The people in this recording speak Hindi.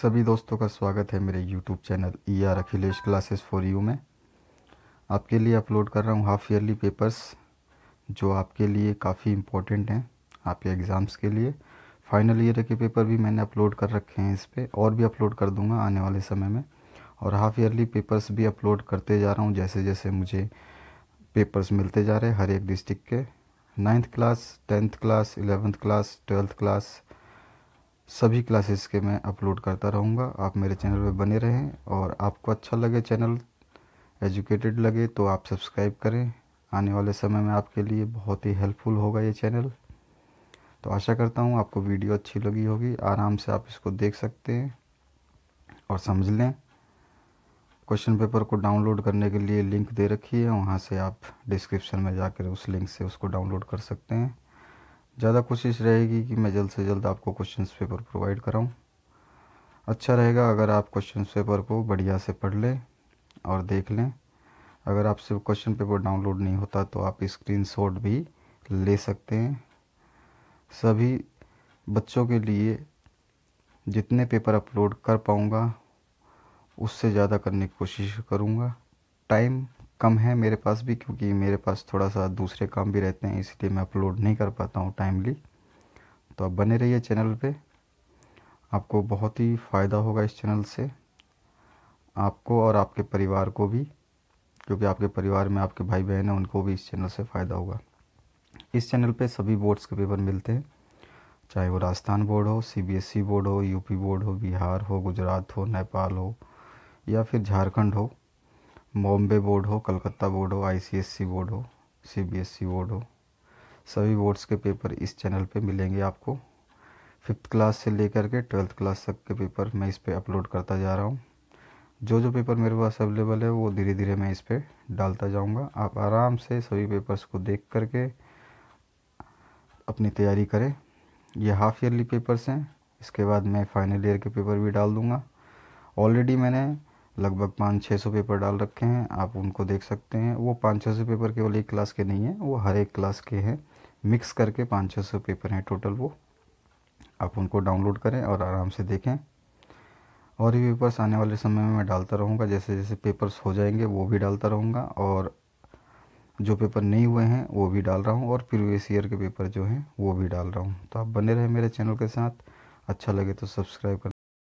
सभी दोस्तों का स्वागत है मेरे YouTube channel E R Akhilesh classes for you में आपके लिए अपलोड कर रहा हूँ हाफ ईयरली पेपर्स जो आपके लिए काफ़ी इम्पोर्टेंट हैं आपके एग्ज़ाम्स के लिए फाइनल ईयर के पेपर भी मैंने अपलोड कर रखे हैं इस पर और भी अपलोड कर दूँगा आने वाले समय में और हाफ ईयरली पेपर्स भी अपलोड करते जा रहा हूँ जैसे जैसे मुझे पेपर्स मिलते जा रहे हैं हर एक डिस्ट्रिक्ट के ninth class tenth class eleventh class twelfth class सभी क्लासेस के मैं अपलोड करता रहूँगा आप मेरे चैनल पे बने रहें और आपको अच्छा लगे चैनल एजुकेटेड लगे तो आप सब्सक्राइब करें आने वाले समय में आपके लिए बहुत ही हेल्पफुल होगा ये चैनल तो आशा करता हूँ आपको वीडियो अच्छी लगी होगी आराम से आप इसको देख सकते हैं और समझ लें क्वेश्चन पेपर को डाउनलोड करने के लिए लिंक दे रखी है वहाँ से आप डिस्क्रिप्शन में जाकर उस लिंक से उसको डाउनलोड कर सकते हैं ज़्यादा कोशिश रहेगी कि मैं जल्द से जल्द आपको क्वेश्चन पेपर प्रोवाइड कराऊँ अच्छा रहेगा अगर आप क्वेश्चन पेपर को बढ़िया से पढ़ लें और देख लें अगर आपसे क्वेश्चन पेपर डाउनलोड नहीं होता तो आप स्क्रीन भी ले सकते हैं सभी बच्चों के लिए जितने पेपर अपलोड कर पाऊँगा उससे ज़्यादा करने की कोशिश करूँगा टाइम कम है मेरे पास भी क्योंकि मेरे पास थोड़ा सा दूसरे काम भी रहते हैं इसलिए मैं अपलोड नहीं कर पाता हूँ टाइमली तो आप बने रहिए चैनल पे आपको बहुत ही फ़ायदा होगा इस चैनल से आपको और आपके परिवार को भी क्योंकि आपके परिवार में आपके भाई बहन हैं उनको भी इस चैनल से फ़ायदा होगा इस चैनल पे सभी बोर्ड्स के पेपर मिलते हैं चाहे वो राजस्थान बोर्ड हो सीबीएसई बोर्ड e हो यूपी बोर्ड हो बिहार हो गुजरात हो नेपाल हो या फिर झारखंड हो बॉम्बे बोर्ड हो कलकत्ता बोर्ड हो आईसीएससी बोर्ड हो सीबीएसई e बोर्ड हो सभी बोर्ड्स के पेपर इस चैनल पे मिलेंगे आपको फिफ्थ क्लास से लेकर के ट्वेल्थ क्लास तक के पेपर मैं इस पर अपलोड करता जा रहा हूँ जो जो पेपर मेरे पास अवेलेबल है वो धीरे धीरे मैं इस पर डालता जाऊँगा आप आराम से सभी पेपर्स को देख करके अपनी तैयारी करें ये हाफ़ ईयरली पेपर्स हैं इसके बाद मैं फाइनल ईयर के पेपर भी डाल दूँगा ऑलरेडी मैंने लगभग पाँच छः सौ पेपर डाल रखे हैं आप उनको देख सकते हैं वो पाँच छः सौ पेपर केवल एक क्लास के नहीं हैं वो हर एक क्लास के हैं मिक्स करके पाँच छः सौ पेपर हैं टोटल वो आप उनको डाउनलोड करें और आराम से देखें और भी पेपर्स आने वाले समय में मैं डालता रहूँगा जैसे जैसे पेपर्स हो जाएंगे वो भी डालता रहूँगा और जो पेपर नहीं हुए हैं वो भी डाल रहा हूँ और प्रीवियस ईयर के पेपर जो हैं वो भी डाल रहा हूँ तो आप बने रहें मेरे चैनल के साथ अच्छा लगे तो सब्सक्राइब कर